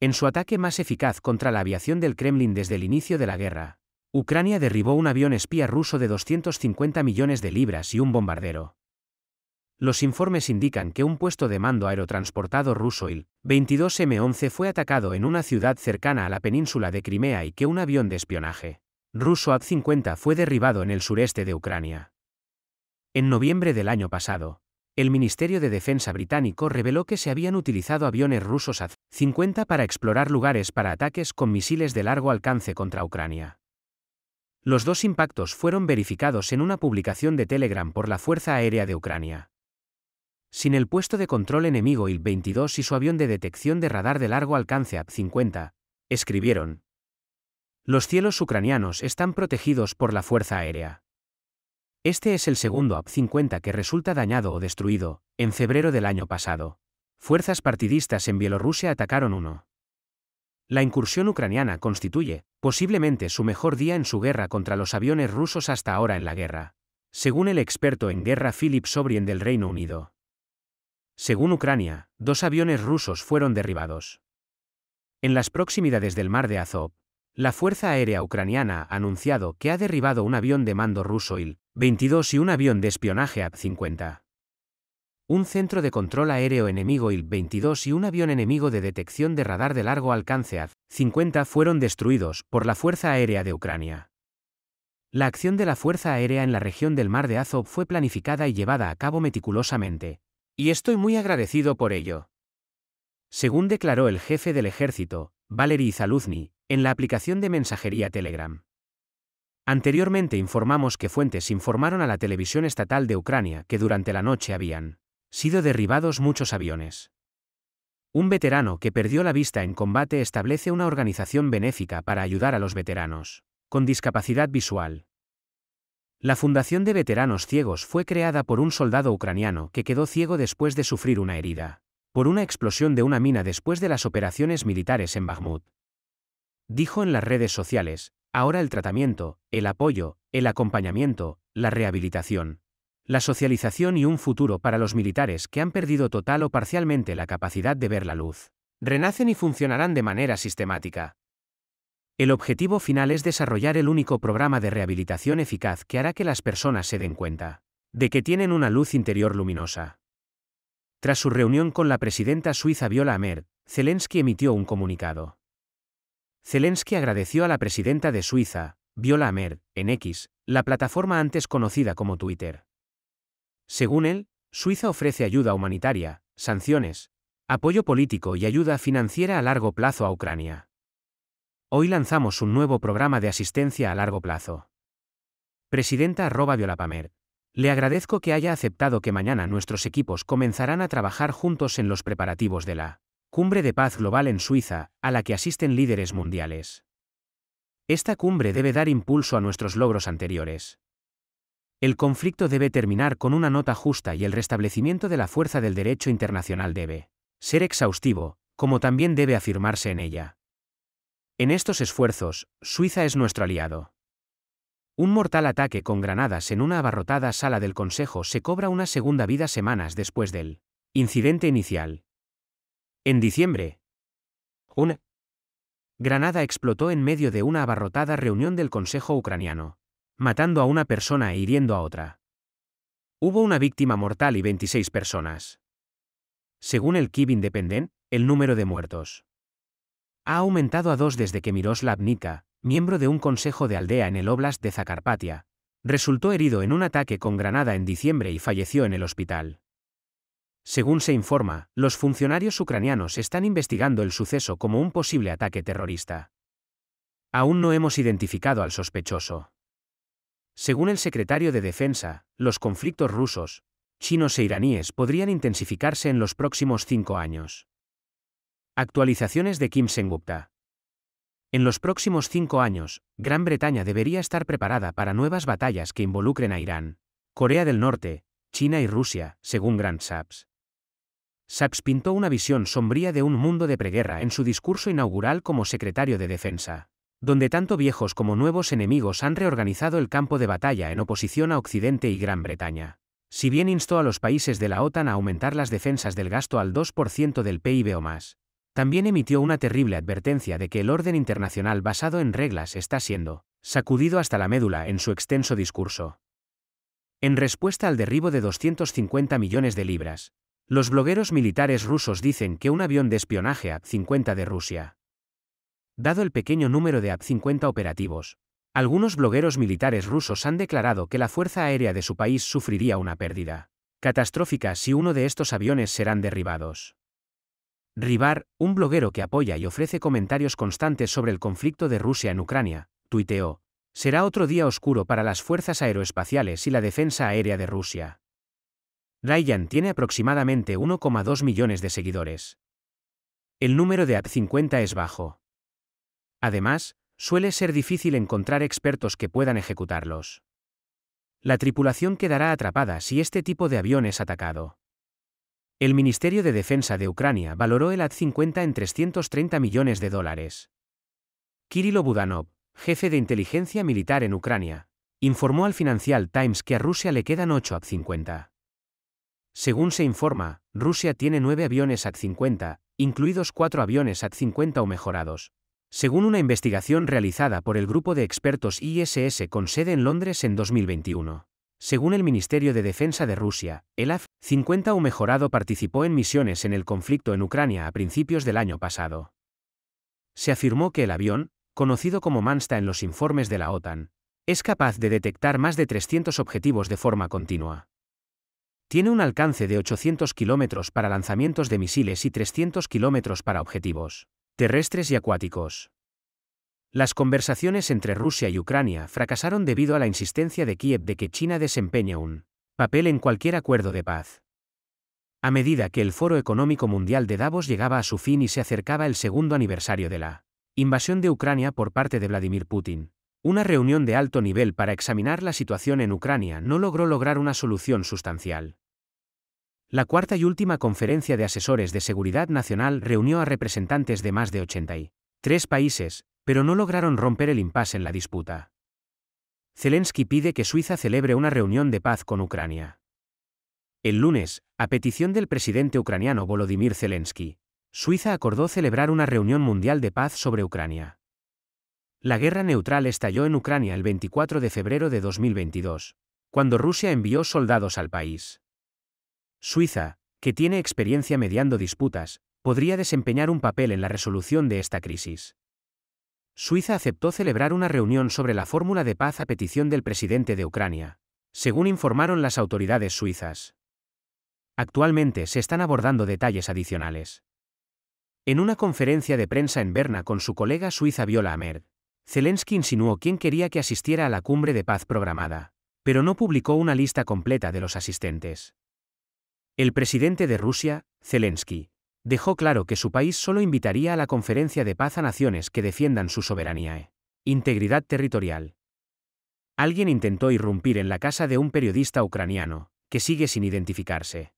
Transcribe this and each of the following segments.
En su ataque más eficaz contra la aviación del Kremlin desde el inicio de la guerra, Ucrania derribó un avión espía ruso de 250 millones de libras y un bombardero. Los informes indican que un puesto de mando aerotransportado ruso Il-22M11 fue atacado en una ciudad cercana a la península de Crimea y que un avión de espionaje ruso AT-50 fue derribado en el sureste de Ucrania. En noviembre del año pasado, el Ministerio de Defensa británico reveló que se habían utilizado aviones rusos AZ-50 para explorar lugares para ataques con misiles de largo alcance contra Ucrania. Los dos impactos fueron verificados en una publicación de Telegram por la Fuerza Aérea de Ucrania. Sin el puesto de control enemigo Il-22 y su avión de detección de radar de largo alcance AZ-50, escribieron. Los cielos ucranianos están protegidos por la Fuerza Aérea. Este es el segundo AP-50 que resulta dañado o destruido, en febrero del año pasado. Fuerzas partidistas en Bielorrusia atacaron uno. La incursión ucraniana constituye, posiblemente, su mejor día en su guerra contra los aviones rusos hasta ahora en la guerra, según el experto en guerra Philip Sobrien del Reino Unido. Según Ucrania, dos aviones rusos fueron derribados. En las proximidades del mar de Azov, la Fuerza Aérea Ucraniana ha anunciado que ha derribado un avión de mando ruso IL, 22 y un avión de espionaje AB-50. Un centro de control aéreo enemigo IL-22 y un avión enemigo de detección de radar de largo alcance AB-50 fueron destruidos por la Fuerza Aérea de Ucrania. La acción de la Fuerza Aérea en la región del Mar de Azov fue planificada y llevada a cabo meticulosamente, y estoy muy agradecido por ello. Según declaró el jefe del ejército, Valery Zaluzny, en la aplicación de mensajería Telegram. Anteriormente informamos que fuentes informaron a la televisión estatal de Ucrania que durante la noche habían sido derribados muchos aviones. Un veterano que perdió la vista en combate establece una organización benéfica para ayudar a los veteranos con discapacidad visual. La Fundación de Veteranos Ciegos fue creada por un soldado ucraniano que quedó ciego después de sufrir una herida por una explosión de una mina después de las operaciones militares en Bakhmut. Dijo en las redes sociales Ahora el tratamiento, el apoyo, el acompañamiento, la rehabilitación, la socialización y un futuro para los militares que han perdido total o parcialmente la capacidad de ver la luz. Renacen y funcionarán de manera sistemática. El objetivo final es desarrollar el único programa de rehabilitación eficaz que hará que las personas se den cuenta de que tienen una luz interior luminosa. Tras su reunión con la presidenta suiza Viola Amer, Zelensky emitió un comunicado. Zelensky agradeció a la presidenta de Suiza, Viola Amer, en X, la plataforma antes conocida como Twitter. Según él, Suiza ofrece ayuda humanitaria, sanciones, apoyo político y ayuda financiera a largo plazo a Ucrania. Hoy lanzamos un nuevo programa de asistencia a largo plazo. Presidenta arroba Violapamer. Le agradezco que haya aceptado que mañana nuestros equipos comenzarán a trabajar juntos en los preparativos de la Cumbre de Paz Global en Suiza, a la que asisten líderes mundiales. Esta cumbre debe dar impulso a nuestros logros anteriores. El conflicto debe terminar con una nota justa y el restablecimiento de la fuerza del derecho internacional debe ser exhaustivo, como también debe afirmarse en ella. En estos esfuerzos, Suiza es nuestro aliado. Un mortal ataque con granadas en una abarrotada sala del Consejo se cobra una segunda vida semanas después del incidente inicial, en diciembre. Una. Granada explotó en medio de una abarrotada reunión del Consejo Ucraniano, matando a una persona e hiriendo a otra. Hubo una víctima mortal y 26 personas. Según el Kiv Independent, el número de muertos ha aumentado a dos desde que Miroslav Nika, miembro de un consejo de aldea en el Oblast de Zakarpatia, resultó herido en un ataque con granada en diciembre y falleció en el hospital. Según se informa, los funcionarios ucranianos están investigando el suceso como un posible ataque terrorista. Aún no hemos identificado al sospechoso. Según el secretario de Defensa, los conflictos rusos, chinos e iraníes podrían intensificarse en los próximos cinco años. Actualizaciones de Kim Sengupta. En los próximos cinco años, Gran Bretaña debería estar preparada para nuevas batallas que involucren a Irán, Corea del Norte, China y Rusia, según Grand Saps. Sachs pintó una visión sombría de un mundo de preguerra en su discurso inaugural como secretario de Defensa, donde tanto viejos como nuevos enemigos han reorganizado el campo de batalla en oposición a Occidente y Gran Bretaña. Si bien instó a los países de la OTAN a aumentar las defensas del gasto al 2% del PIB o más, también emitió una terrible advertencia de que el orden internacional basado en reglas está siendo sacudido hasta la médula en su extenso discurso. En respuesta al derribo de 250 millones de libras, los blogueros militares rusos dicen que un avión de espionaje ap 50 de Rusia. Dado el pequeño número de ap 50 operativos, algunos blogueros militares rusos han declarado que la Fuerza Aérea de su país sufriría una pérdida catastrófica si uno de estos aviones serán derribados. Ribar, un bloguero que apoya y ofrece comentarios constantes sobre el conflicto de Rusia en Ucrania, tuiteó, será otro día oscuro para las fuerzas aeroespaciales y la defensa aérea de Rusia. Ryan tiene aproximadamente 1,2 millones de seguidores. El número de at 50 es bajo. Además, suele ser difícil encontrar expertos que puedan ejecutarlos. La tripulación quedará atrapada si este tipo de avión es atacado. El Ministerio de Defensa de Ucrania valoró el at 50 en 330 millones de dólares. Kirilo Budanov, jefe de inteligencia militar en Ucrania, informó al Financial Times que a Rusia le quedan 8 at 50 según se informa, Rusia tiene nueve aviones AT-50, incluidos cuatro aviones AT-50 o mejorados. Según una investigación realizada por el grupo de expertos ISS con sede en Londres en 2021. Según el Ministerio de Defensa de Rusia, el AF-50 o mejorado participó en misiones en el conflicto en Ucrania a principios del año pasado. Se afirmó que el avión, conocido como Mansta en los informes de la OTAN, es capaz de detectar más de 300 objetivos de forma continua. Tiene un alcance de 800 kilómetros para lanzamientos de misiles y 300 kilómetros para objetivos terrestres y acuáticos. Las conversaciones entre Rusia y Ucrania fracasaron debido a la insistencia de Kiev de que China desempeña un papel en cualquier acuerdo de paz. A medida que el Foro Económico Mundial de Davos llegaba a su fin y se acercaba el segundo aniversario de la invasión de Ucrania por parte de Vladimir Putin, una reunión de alto nivel para examinar la situación en Ucrania no logró lograr una solución sustancial. La cuarta y última conferencia de asesores de seguridad nacional reunió a representantes de más de 83 países, pero no lograron romper el impasse en la disputa. Zelensky pide que Suiza celebre una reunión de paz con Ucrania. El lunes, a petición del presidente ucraniano Volodymyr Zelensky, Suiza acordó celebrar una reunión mundial de paz sobre Ucrania. La guerra neutral estalló en Ucrania el 24 de febrero de 2022, cuando Rusia envió soldados al país. Suiza, que tiene experiencia mediando disputas, podría desempeñar un papel en la resolución de esta crisis. Suiza aceptó celebrar una reunión sobre la fórmula de paz a petición del presidente de Ucrania, según informaron las autoridades suizas. Actualmente se están abordando detalles adicionales. En una conferencia de prensa en Berna con su colega suiza Viola Amert. Zelensky insinuó quién quería que asistiera a la cumbre de paz programada, pero no publicó una lista completa de los asistentes. El presidente de Rusia, Zelensky, dejó claro que su país solo invitaría a la conferencia de paz a naciones que defiendan su soberanía e integridad territorial. Alguien intentó irrumpir en la casa de un periodista ucraniano, que sigue sin identificarse.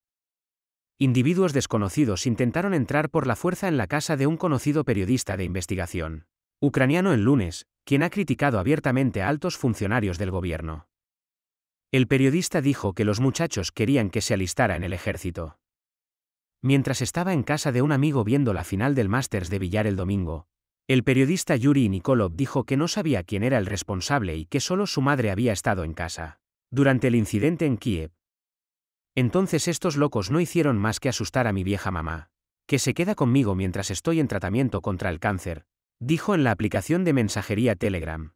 Individuos desconocidos intentaron entrar por la fuerza en la casa de un conocido periodista de investigación ucraniano el lunes, quien ha criticado abiertamente a altos funcionarios del gobierno. El periodista dijo que los muchachos querían que se alistara en el ejército. Mientras estaba en casa de un amigo viendo la final del Masters de Villar el domingo, el periodista Yuri Nikolov dijo que no sabía quién era el responsable y que solo su madre había estado en casa. Durante el incidente en Kiev. Entonces estos locos no hicieron más que asustar a mi vieja mamá, que se queda conmigo mientras estoy en tratamiento contra el cáncer, dijo en la aplicación de mensajería Telegram.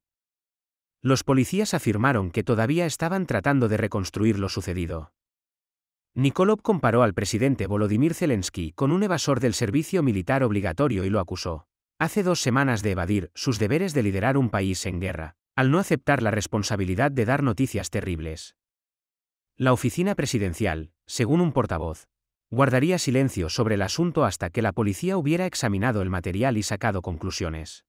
Los policías afirmaron que todavía estaban tratando de reconstruir lo sucedido. Nikolov comparó al presidente Volodymyr Zelensky con un evasor del servicio militar obligatorio y lo acusó, hace dos semanas, de evadir sus deberes de liderar un país en guerra, al no aceptar la responsabilidad de dar noticias terribles. La oficina presidencial, según un portavoz, Guardaría silencio sobre el asunto hasta que la policía hubiera examinado el material y sacado conclusiones.